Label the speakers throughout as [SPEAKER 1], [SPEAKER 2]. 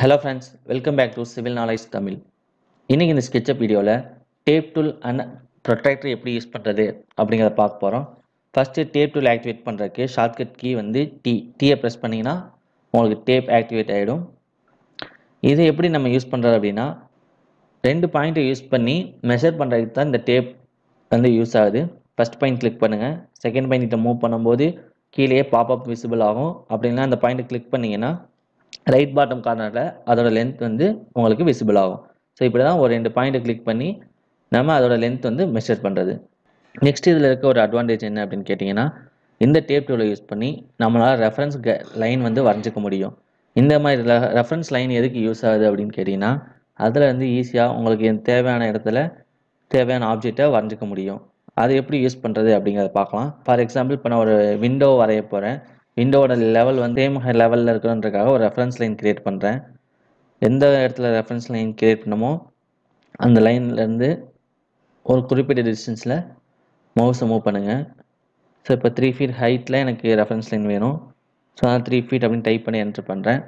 [SPEAKER 1] hello friends welcome back to civil knowledge Tamil இன்றைக்கி இந்த SketchUp வீடியோவில் டேப் டூல் அண்ட் ப்ரொட்ராக்டர் எப்படி யூஸ் பண்ணுறது அப்படிங்கிறத பார்க்க போகிறோம் ஃபஸ்ட்டு டேப் டூல் ஆக்டிவேட் பண்ணுறதுக்கு ஷார்ட்கட் கீ வந்து டி டீயை ப்ரெஸ் பண்ணிங்கன்னா உங்களுக்கு டேப் ஆக்டிவேட் ஆகிடும் இது எப்படி நம்ம யூஸ் பண்ணுறது அப்படின்னா ரெண்டு பாயிண்ட்டை யூஸ் பண்ணி மெஷர் பண்ணுறதுக்கு தான் இந்த டேப் வந்து யூஸ் ஆகுது ஃபஸ்ட் பாயிண்ட் கிளிக் பண்ணுங்கள் செகண்ட் பாயிண்ட் மூவ் பண்ணும்போது கீழேயே பாப்அப் விசிபிள் ஆகும் அப்படின்னா அந்த பாயிண்ட்டை கிளிக் பண்ணிங்கன்னா ரைட் பாட்டம் கார்னரில் அதோட லென்த் வந்து உங்களுக்கு விசிபிள் ஆகும் ஸோ இப்படி தான் ஒரு ரெண்டு பாயிண்ட்டை கிளிக் பண்ணி நம்ம அதோட லென்த் வந்து மெஷர் பண்ணுறது நெக்ஸ்ட் இதில் இருக்க ஒரு அட்வான்டேஜ் என்ன அப்படின்னு கேட்டிங்கன்னா இந்த டேப் டூலை யூஸ் பண்ணி நம்மளால் ரெஃபரன்ஸ் லைன் வந்து வரைஞ்சிக்க முடியும் இந்த மாதிரி ரெஃபரன்ஸ் லைன் எதுக்கு யூஸ் ஆகுது அப்படின்னு கேட்டிங்கன்னா அதில் வந்து ஈஸியாக உங்களுக்கு தேவையான இடத்துல தேவையான ஆப்ஜெக்டை வரைஞ்சிக்க முடியும் அதை எப்படி யூஸ் பண்ணுறது அப்படிங்கிறத பார்க்கலாம் ஃபார் எக்ஸாம்பிள் இப்போ நான் ஒரு விண்டோ வரைய போகிறேன் விண்டோவோட லெவல் வந்து சேம் லெவலில் இருக்கணுன்றக்காக ஒரு ரெஃபரன்ஸ் லைன் க்ரியேட் பண்ணுறேன் எந்த இடத்துல ரெஃபரன்ஸ் லைன் க்ரியேட் பண்ணமோ அந்த லைன்லேருந்து ஒரு குறிப்பிட்ட டிஸ்டன்ஸில் மவுஸை மூவ் பண்ணுங்கள் ஸோ இப்போ த்ரீ ஃபீட் ஹைட்டில் எனக்கு ரெஃபரன்ஸ் லைன் வேணும் ஸோ அதான் த்ரீ ஃபீட் அப்படின்னு டைப் பண்ணி என்ட்ரு பண்ணுறேன்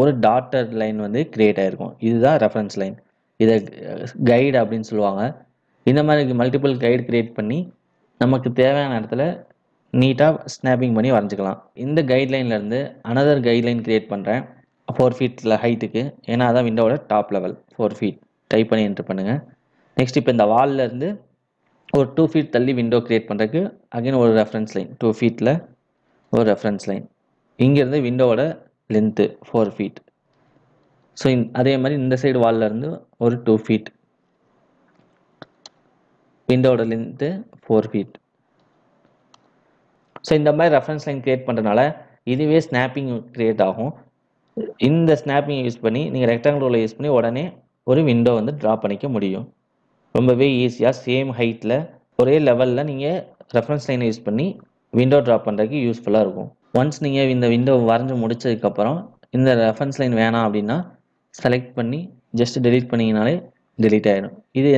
[SPEAKER 1] ஒரு டாட்டர் லைன் வந்து க்ரியேட் ஆகிருக்கும் இதுதான் ரெஃபரன்ஸ் லைன் இதை கைடு அப்படின்னு சொல்லுவாங்க இந்த மாதிரி மல்டிபிள் கைடு க்ரியேட் பண்ணி நமக்கு தேவையான இடத்துல நீட்டாக ஸ்னாப்பிங் பண்ணி வரைஞ்சிக்கலாம் இந்த கைட்லைன்லேருந்து அனதர் கைட்லைன் க்ரியேட் பண்ணுறேன் ஃபோர் ஃபீட்டில் ஹைட்டுக்கு ஏன்னா அதான் விண்டோவோட top level four feet type பண்ணி என்ட்ரு பண்ணுங்கள் நெக்ஸ்ட் இப்போ இந்த வால்லேருந்து ஒரு டூ ஃபீட் தள்ளி விண்டோ க்ரியேட் பண்ணுறதுக்கு அகைன் ஒரு ரெஃபரன்ஸ் லைன் டூ ஃபீட்டில் ஒரு ரெஃபரன்ஸ் லைன் இங்கேருந்து விண்டோவோட லென்த்து ஃபோர் ஃபீட் ஸோ இந் அதே மாதிரி இந்த சைடு வால்லேருந்து ஒரு டூ ஃபீட் விண்டோவோட லென்த்து ஃபோர் ஃபீட் ஸோ இந்த மாதிரி ரெஃபரன்ஸ் லைன் கிரியேட் பண்ணுறதுனால இதுவே ஸ்னாப்பிங் க்ரியேட் ஆகும் இந்த ஸ்னாப்பிங்கை யூஸ் பண்ணி நீங்கள் ரெக்டாங்கல் ரோலை யூஸ் பண்ணி உடனே ஒரு விண்டோ வந்து ட்ரா பண்ணிக்க முடியும் ரொம்பவே ஈஸியாக சேம் ஹைட்டில் ஒரே லெவலில் நீங்கள் ரெஃபரன்ஸ் லைனை யூஸ் பண்ணி விண்டோ ட்ரா பண்ணுறதுக்கு யூஸ்ஃபுல்லாக இருக்கும் ஒன்ஸ் நீங்கள் இந்த விண்டோ வரைஞ்சி முடிச்சதுக்கப்புறம் இந்த ரெஃபரன்ஸ் லைன் வேணாம் அப்படின்னா செலக்ட் பண்ணி ஜஸ்ட் டெலீட் பண்ணிங்கனாலே டெலீட் ஆகிடும் இது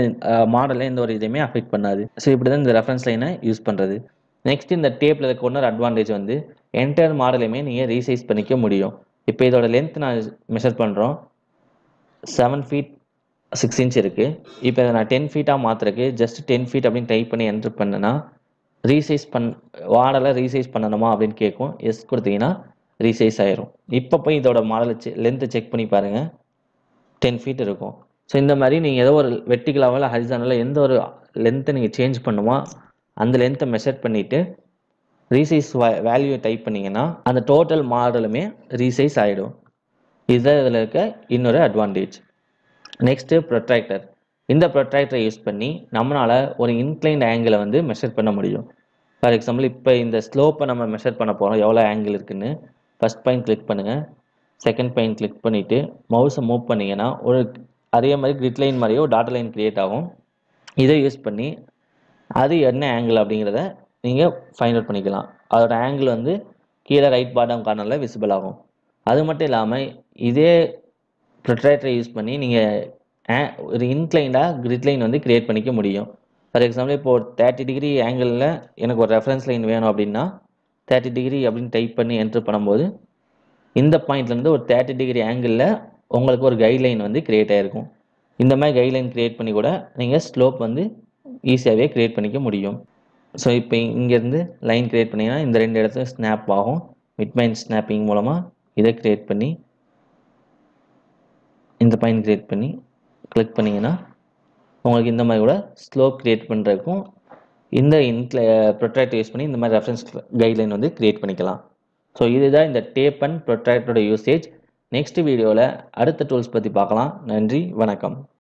[SPEAKER 1] மாடலில் எந்த ஒரு இதையுமே அஃபெக்ட் பண்ணாது ஸோ இப்படி தான் இந்த ரெஃபரன்ஸ் லைனை யூஸ் பண்ணுறது நெக்ஸ்ட் இந்த டேப்பில் இருக்க ஒன்று அட்வான்டேஜ் வந்து என்டையர் மாடலையுமே நீங்கள் ரீசைஸ் பண்ணிக்க முடியும் இப்போ இதோட லென்த் நான் மெஷர் பண்ணுறோம் செவன் ஃபீட் சிக்ஸ் இன்ச் இருக்குது இப்போ இதை நான் டென் ஃபீட்டாக மாற்றுறக்கு ஜஸ்ட் டென் ஃபீட் அப்படின்னு டைப் பண்ணி என்ட்ரு பண்ணேன்னா ரீசைஸ் பண் வாடலை ரீசைஸ் பண்ணணுமா அப்படின்னு கேட்கும் எஸ் கொடுத்தீங்கன்னா ரீசைஸ் ஆயிரும் இப்போ போய் இதோட மாடலை செக் லென்த்தை செக் பண்ணி பாருங்கள் டென் ஃபீட் இருக்கும் ஸோ இந்த மாதிரி நீங்கள் ஏதோ ஒரு வெட்டிக்கலாவில் ஹரிசானில் எந்த ஒரு லென்த்தை நீங்கள் சேஞ்ச் பண்ணுமா அந்த லென்த்தை மெஷர் பண்ணிவிட்டு ரீசைஸ் வேல்யூ டைப் பண்ணிங்கன்னா அந்த டோட்டல் மாடலுமே ரீசைஸ் ஆகிடும் இதுதான் இதில் இருக்க இன்னொரு அட்வான்டேஜ் நெக்ஸ்ட்டு ப்ரொட்ராக்டர் இந்த ப்ரொட்ராக்டரை யூஸ் பண்ணி நம்மளால் ஒரு இன்க்ளைன்ட் ஆங்கிளை வந்து மெஷர் பண்ண முடியும் ஃபார் எக்ஸாம்பிள் இப்போ இந்த ஸ்லோப்பை நம்ம மெஷர் பண்ண போகிறோம் எவ்வளோ ஆங்கிள் இருக்குதுன்னு ஃபஸ்ட் பாயிண்ட் கிளிக் பண்ணுங்கள் செகண்ட் பாயிண்ட் கிளிக் பண்ணிவிட்டு மவுஸை மூவ் பண்ணிங்கன்னா ஒரு அதே மாதிரி கிரிட் லைன் மாதிரியோ டாட்டா லைன் க்ரியேட் ஆகும் இதை யூஸ் பண்ணி அது என்ன ஆங்கிள் அப்படிங்கிறத நீங்கள் ஃபைண்ட் அவுட் பண்ணிக்கலாம் அதோட ஆங்கிள் வந்து கீழே ரைட் பாட்டம் கார்னரில் விசிபிள் ஆகும் அது மட்டும் இல்லாமல் இதே ப்ரொட்ராக்டரை யூஸ் பண்ணி நீங்கள் ஒரு இன்க்ளைண்டாக கிரிட் லைன் வந்து கிரியேட் பண்ணிக்க முடியும் ஃபார் எக்ஸாம்பிள் இப்போ ஒரு தேர்ட்டி டிகிரி ஆங்கிளில் எனக்கு ஒரு ரெஃபரன்ஸ் லைன் வேணும் அப்படின்னா தேர்ட்டி டிகிரி அப்படின்னு டைப் பண்ணி என்ட்ரு பண்ணும்போது இந்த பாயிண்ட்லேருந்து ஒரு தேர்ட்டி டிகிரி ஆங்கிளில் உங்களுக்கு ஒரு கைட்லைன் வந்து க்ரியேட் ஆகிருக்கும் இந்த மாதிரி கைட்லைன் க்ரியேட் பண்ணி கூட நீங்கள் ஸ்லோப் வந்து ஈஸியாகவே க்ரியேட் பண்ணிக்க முடியும் ஸோ இப்போ இங்கேருந்து லைன் க்ரியேட் பண்ணிங்கன்னா இந்த ரெண்டு இடத்துல ஸ்னாப் ஆகும் மிட் மைன் ஸ்னாப்பிங் மூலமாக இதை க்ரியேட் பண்ணி இந்த பாயிண்ட் க்ரியேட் பண்ணி கிளிக் பண்ணிங்கன்னா உங்களுக்கு இந்த மாதிரி கூட ஸ்லோப் க்ரியேட் பண்ணுறதுக்கும் இந்த இன்க்ள ப்ரொட்ராக்ட் யூஸ் பண்ணி இந்த மாதிரி ரெஃபரன்ஸ் கைட்லைன் வந்து க்ரியேட் பண்ணிக்கலாம் ஸோ இதுதான் இந்த டேப் அண்ட் ப்ரொட்ராக்டோட யூசேஜ் நெக்ஸ்ட் வீடியோவில் அடுத்த டூல்ஸ் பற்றி பார்க்கலாம் நன்றி வணக்கம்